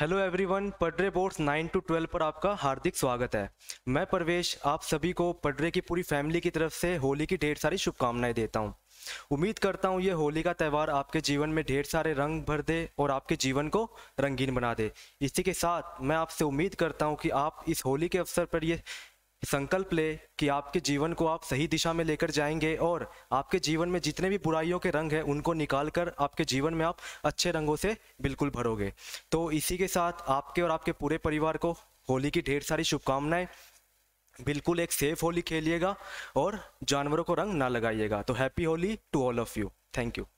hello everyone पडरे boards 9 to 12 पर आपका हार्दिक स्वागत है मैं परवेश आप सभी को पडरे की पूरी फैमिली की तरफ से होली की ढेर सारी शुभकामनाएं देता हूं उम्मीद करता हूं ये होली का त्यौहार आपके जीवन में ढेर सारे रंग भर दे और आपके जीवन को रंगीन बना दे इसी के साथ मैं आपसे उम्मीद करता हूं कि आप इस होली के अवसर पर ये संकल्प ले कि आपके जीवन को आप सही दिशा में लेकर जाएंगे और आपके जीवन में जितने भी बुराइयों के रंग हैं उनको निकाल कर आपके जीवन में आप अच्छे रंगों से बिल्कुल भरोगे तो इसी के साथ आपके और आपके पूरे परिवार को होली की ढेर सारी शुभकामनाएं बिल्कुल एक सेफ होली खेलिएगा और जानवरों को रंग ना लगाइएगा तो happy Holi to all of you thank you